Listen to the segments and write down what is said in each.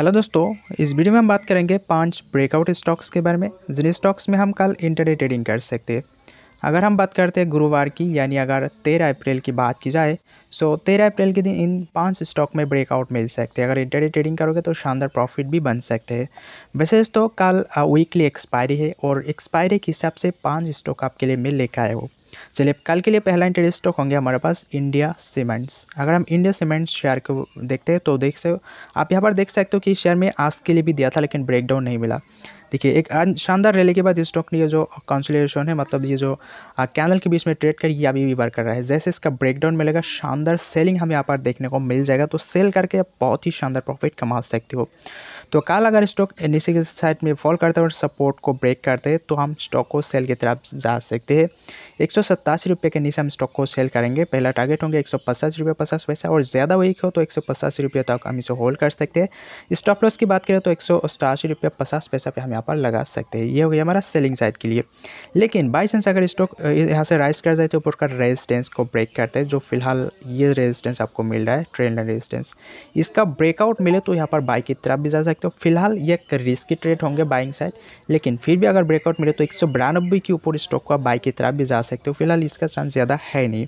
hello दोस्तों इस video में हम बात करेंगे पांच ब्रेकआउट स्टॉक्स के बारे में जिन स्टॉक्स में हम कल इंटरडे ट्रेडिंग कर सकते हैं अगर हम बात करते हैं गुरुवार की यानी अगर तेरह अप्रैल की बात की जाए सो तेरह अप्रैल के दिन इन पांच स्टॉक में ब्रेकआउट मिल सकते हैं अगर इंटरडे ट्रेडिंग करोगे तो शानदार प्रॉफिट भी बन सकते हैं विशेष तो कल वीकली एक्सपायरी है और एक्सपायरी के हिसाब से पाँच स्टॉक आपके लिए मिल लेकर आए हो चलिए कल के लिए पहला इंटरेस्ट स्टॉक होंगे हमारे पास इंडिया सीमेंट्स अगर हम इंडिया सीमेंट्स शेयर को देखते हैं तो देख से आप यहाँ पर देख सकते हो कि शेयर में आज के लिए भी दिया था लेकिन ब्रेकडाउन नहीं मिला देखिए एक शानदार रैली के बाद इस स्टॉक ने ये जो कॉन्सुलेशन है मतलब ये जो कैनल के बीच में ट्रेड कर ये अभी भी वर्क कर रहा है जैसे इसका ब्रेकडाउन मिलेगा शानदार सेलिंग हम यहाँ पर देखने को मिल जाएगा तो सेल करके आप बहुत ही शानदार प्रॉफिट कमा सकते हो तो कल अगर स्टॉक नीचे के साइड में फॉल करते है और सपोर्ट को ब्रेक करते हैं तो हम स्टॉक को सेल की तरफ जा सकते हैं एक सौ के नीचे हम स्टॉक को सेल करेंगे पहला टारगेट होंगे एक सौ पचास पैसा और ज़्यादा वही हो तो एक सौ पचासी रुपये तक हम इसे होल्ड कर सकते हैं स्टॉप लॉस की बात करें तो एक सौ पचास पैसा पे हम यहाँ पर लगा सकते हैं ये हो गया हमारा सेलिंग साइड के लिए लेकिन बाई चांस अगर स्टॉक यहाँ से राइस कर जाए तो ऊपर का रेजिस्टेंस को ब्रेक करते हैं जो फिलहाल ये रेजिस्टेंस आपको मिल रहा है ट्रेंड रेजिस्टेंस इसका ब्रेकआउट मिले तो यहाँ पर बाई की तरफ भी जा सकते हो फिलहाल ये रिस्की ट्रेड होंगे बाइंग साइड लेकिन फिर भी अगर ब्रेकआउट मिले तो एक के ऊपर स्टॉक को आप बाई की तरफ भी जा सकते हो फिलहाल इसका चांस ज़्यादा है नहीं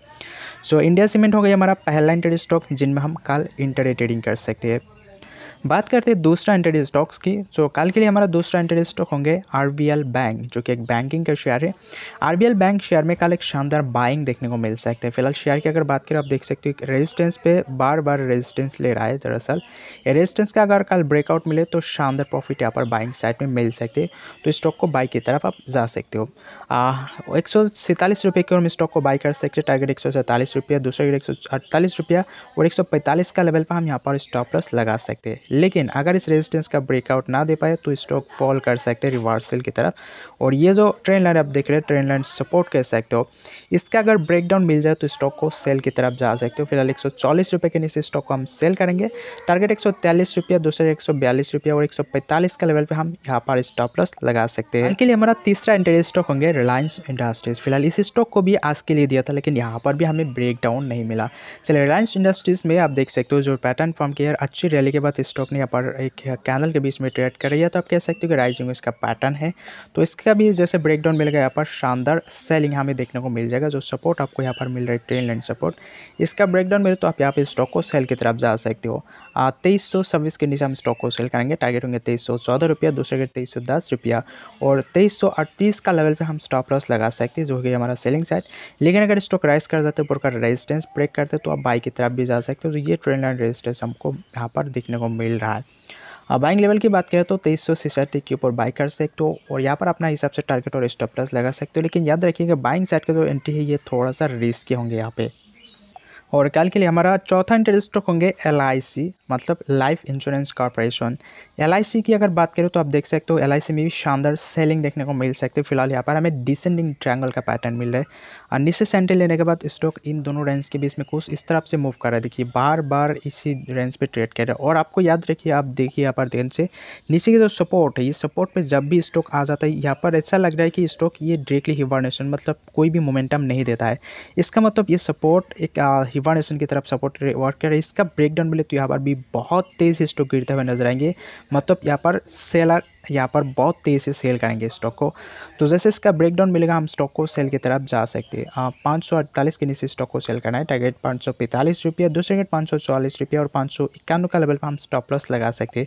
सो इंडिया सीमेंट हो गया हमारा पहला इंटर स्टॉक जिनमें हम कल इंटर ट्रेडिंग कर सकते हैं बात करते हैं दूसरा इंटरडे स्टॉक्स की जो कल के लिए हमारा दूसरा इंटरडे स्टॉक होंगे आर बैंक जो कि एक बैंकिंग का शेयर है आर बैंक शेयर में कल एक शानदार बाइंग देखने को मिल सकते हैं फिलहाल शेयर की अगर बात करें आप देख सकते हो रेजिस्टेंस पे बार बार रेजिस्टेंस ले रहा है दरअसल रेजिस्टेंस का अगर कल ब्रेकआउट मिले तो शानदार प्रॉफिट यहाँ पर बाइंग साइड में मिल सकते तो स्टॉक को बाई की तरफ आप जा सकते हो एक सौ सैंतालीस रुपये की ओर स्टॉक को बाई कर सकते टारगेट एक सौ सैंतालीस रुपया दूसरा एक सौ अड़तालीस रुपया और एक सौ पैंतालीस का लेवल पर हम यहाँ पर स्टॉप लॉस लगा सकते हैं लेकिन अगर इस रेजिस्टेंस का ब्रेकआउट ना दे पाए तो स्टॉक फॉल कर सकते हैं रिवर्सल की तरफ और ये जो ट्रेन लाइन आप देख रहे हैं ट्रेन लाइन सपोर्ट कर सकते हो इसका अगर ब्रेकडाउन मिल जाए तो स्टॉक को सेल की तरफ जा सकते हो फिलहाल एक रुपए के नीचे स्टॉक को हम सेल करेंगे टारगेट एक रुपया दूसरे एक रुपया और एक का लेवल पर हम यहाँ पर स्टॉप लॉस लगा सकते हैं इसके लिए हमारा तीसरा इंटरेस्ट स्टॉक होंगे रिलायंस इंडस्ट्रीज फिलहाल इस स्टॉक को भी आज के लिए दिया था लेकिन यहाँ पर भी हमें ब्रेकडाउन नहीं मिला चलिए रिलायंस इंडस्ट्रीज़ में आप देख सकते हो जो पैटर्न फॉर्म किया अच्छी रैली के बाद स्टॉक ने यहाँ पर एक कैनल के बीच में ट्रेड कर रही है तो आप कह सकते हो कि राइजिंग इसका पैटर्न है तो इसका भी जैसे ब्रेकडाउन मिल गया यहाँ पर शानदार सेलिंग हमें देखने को मिल जाएगा जो सपोर्ट आपको यहाँ पर मिल रहा है ट्रेन लाइन सपोर्ट इसका ब्रेकडाउन मिले तो आप यहाँ पर स्टॉक को सेल की तरफ जा सकते हो तेईस सौ छब्बीस के नीचे हम स्टॉक को सेल करेंगे टारगेट होंगे तेईस सौ चौदह रुपया दूसरे के तेईस सौ दस रुपया और तेईस सौ अड़तीस का लेवल पर हम स्टॉप लॉस लगा सकते हैं जो कि हमारा सेलिंग साइड लेकिन अगर स्टॉक राइस कर जाते ऊपर का रेजिस्टेंस ब्रेक करते तो आप बाई की तरफ भी जा सकते हो तो ये ट्रेन लाइन रेजिस्टेंस हमको यहाँ पर देखने को मिल मिल रहा है बाइंग लेवल की बात करें तो तेईस सौ के ऊपर बाई कर सकते हो और यहाँ पर अपना हिसाब से टारगेट और स्टॉप लगा सकते हो लेकिन याद रखिएगा बाइंग साइड का जो एंट्री है ये थोड़ा सा रिस्की होंगे यहाँ पे और कल के लिए हमारा चौथा इंटरेस्ट स्टॉक होंगे एल मतलब लाइफ इंश्योरेंस कॉरपोरेशन एल की अगर बात करें तो आप देख सकते हो एल में भी शानदार सेलिंग देखने को मिल सकती है फिलहाल यहाँ पर हमें डिसेंडिंग ट्रायंगल का पैटर्न मिल रहा है और नीचे सेंटर लेने के बाद स्टॉक इन दोनों रेंज के बीच में कुछ इस तरफ से मूव कर रहा है देखिए बार बार इसी रेंज पर ट्रेड कर रहे हैं और आपको याद रखिए आप देखिए यहाँ पर ध्यान से नीचे की जो सपोर्ट है ये सपोर्ट पर जब भी स्टॉक आ जाता है यहाँ पर ऐसा लग रहा है कि स्टॉक ये डायरेक्टली हिबरनेशन मतलब कोई भी मोमेंटम नहीं देता है इसका मतलब ये सपोर्ट एक युवा नेशन की तरफ सपोर्ट रहे हैं इसका ब्रेकडाउन मिले तो यहाँ पर भी बहुत तेज़ स्टॉक गिरते हुए नजर आएंगे मतलब यहाँ पर सेलर यहाँ पर बहुत तेजी से सेल करेंगे स्टॉक को तो जैसे इसका ब्रेकडाउन मिलेगा हम स्टॉक को सेल की तरफ जा सकते हैं हाँ, पाँच सौ अड़तालीस के नीचे स्टॉक को सेल करना है टारगेट पाँच सौ पैंतालीस रुपया दूसरे गेट पाँच सौ चौवालीस रुपया और पाँच सौ इक्यानवे का लेवल पर हम स्टॉप लॉस लगा सकते हैं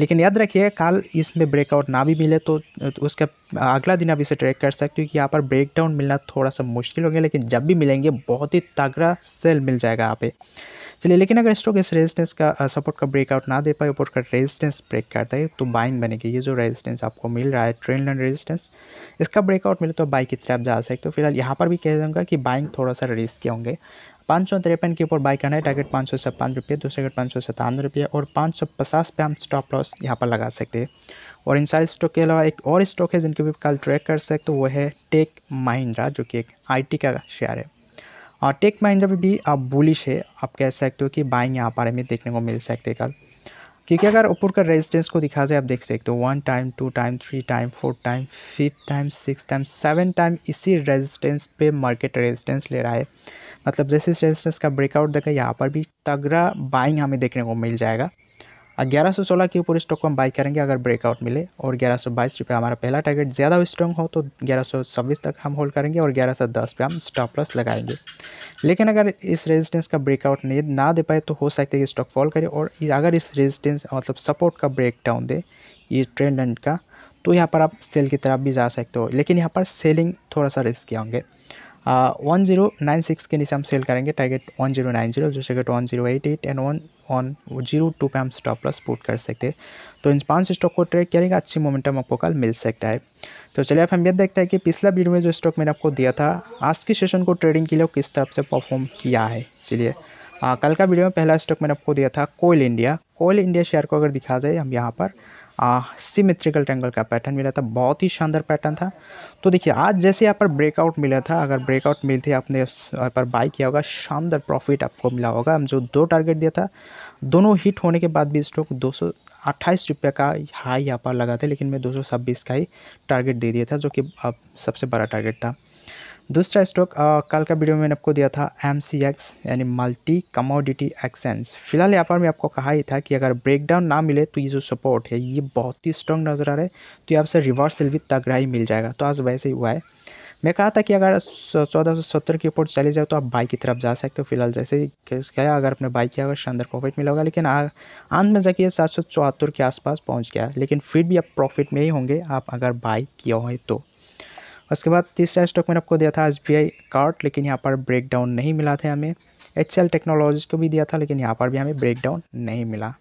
लेकिन याद रखिए कल इसमें ब्रेकआउट ना भी मिले तो, उसका अगला दिन आप इसे ट्रैक कर सकते हो यहाँ पर ब्रेकडाउन मिलना थोड़ा सा मुश्किल हो गया लेकिन जब भी मिलेंगे बहुत ही तगड़ा सेल मिल जाएगा यहाँ पर चलिए लेकिन अगर स्टॉक इस रेजिस्टेंस का सपोर्ट का ब्रेकआउट ना दे पाए ऊपर का रेजिस्टेंस ब्रेक करता है तो बाइंग बनेगी ये जो रेजिस्टेंस आपको मिल रहा है ट्रेन लाइन रेजिस्टेंस इसका ब्रेकआउट मिले तो बाइक की तरफ जा सकते हो तो फिलहाल यहाँ पर भी कह दूँगा कि बाइंग थोड़ा सा रिस्क होंगे पाँच सौ तिरपन के ऊपर बाई करना है टारगेट पाँच सौ छप्पन रुपये दूसरे टारगेट पाँच सौ सतानवे रुपये और पाँच सौ पचास पे हम स्टॉप लॉस यहाँ पर लगा सकते हैं और इन सारे स्टॉक के अलावा एक और स्टॉक है जिनके भी कल ट्रैक कर सकते हो वो है टेक महिंद्रा जो कि एक आईटी का शेयर है और टेक महिंद्रा पे भी आप बुलिश है आप कह सकते हो कि बाइंग यहाँ पर हमें देखने को मिल सकते कल क्योंकि अगर ऊपर का रेजिस्टेंस को दिखा जाए आप देख सकते हो one time two time three time four time fifth time six time seven time इसी रेजिस्टेंस पे मार्केट रेजिस्टेंस ले रहा है मतलब जैसे इस रेजिस्टेंस का ब्रेकआउट देखा यहाँ पर भी तगड़ा बाइंग हमें देखने को मिल जाएगा ग्यारह सौ सोलह के ऊपर स्टॉक को हम बाई करेंगे अगर ब्रेकआउट मिले और ग्यारह सौ बाईस रुपये हमारा पहला टारगेट ज़्यादा स्ट्रॉन्ग हो तो ग्यारह सौ छब्बीस तक हम होल्ड करेंगे और ग्यारह सौ दस पर हम स्टॉप लॉस लगाएंगे लेकिन अगर इस रेजिस्टेंस का ब्रेकआउट नहीं ना दे पाए तो हो सकता है कि स्टॉक फॉल करे और अगर इस रेजिस्टेंस मतलब सपोर्ट का ब्रेक डाउन दे ये ट्रेंड एंड का तो यहाँ पर आप सेल की तरफ भी जा सकते हो लेकिन यहाँ पर सेलिंग थोड़ा सा रिस्क होंगे वन जीरो नाइन सिक्स के नीचे हम सेल करेंगे target one zero nine zero जो target one zero eight eight and one one zero two पर हम स्टॉप लॉस पुट कर सकते हैं तो इन पांच स्टॉक को ट्रेड करेंगे अच्छी मोमेंटम आपको कल मिल सकता है तो चलिए अब हम यह देखते हैं कि पिछला वीडियो में जो स्टॉक मैंने आपको दिया था आज की सेशन को ट्रेडिंग के लिए किस तरह से परफॉर्म किया है चलिए कल का वीडियो में पहला स्टॉक मैंने आपको दिया था coal India coal India share को अगर दिखा जाए हम यहाँ पर सिमेट्रिकल ट्रैंगल का पैटर्न मिला था बहुत ही शानदार पैटर्न था तो देखिए आज जैसे यहाँ पर ब्रेकआउट मिला था अगर ब्रेकआउट मिलते आपने यहाँ पर बाई किया होगा शानदार प्रॉफिट आपको मिला होगा हम जो दो टारगेट दिया था दोनों हिट होने के बाद भी स्टॉक दो सौ अट्ठाईस रुपये का हाई यहाँ पर लगा था लेकिन मैं दो सौ छब्बीस का ही टारगेट दे दिया था जो कि अब सबसे बड़ा टारगेट था दूसरा स्टॉक कल का वीडियो में मैंने आपको दिया था एम यानी मल्टी कमोडिटी एक्सचेंज फिलहाल यहाँ पर मैं आपको कहा ही था कि अगर ब्रेकडाउन ना मिले तो ये जो सपोर्ट है ये बहुत ही स्ट्रॉन्ग नज़र आ रहा है तो यहाँ से रिवर्सल भी तगड़ा ही मिल जाएगा तो आज वैसे ही हुआ है मैं कहा था कि अगर चौदह सौ सत्तर की रिपोर्ट चले जाए तो आप बाइक की तरफ जा सकते हो फिलहाल जैसे ही गया अगर अपने बाइक किया अगर शानदार प्रॉफिट मिला होगा लेकिन अंत में जाके सात सौ चौहत्तर के आसपास पहुंच गया लेकिन फिर भी आप प्रॉफिट में ही होंगे आप अगर बाइक किया हो तो उसके बाद तीसरा स्टॉक मैंने आपको दिया था एस बी कार्ड लेकिन यहाँ पर ब्रेकडाउन नहीं मिला था हमें एच टेक्नोलॉजीज को भी दिया था लेकिन यहाँ पर भी हमें ब्रेकडाउन नहीं मिला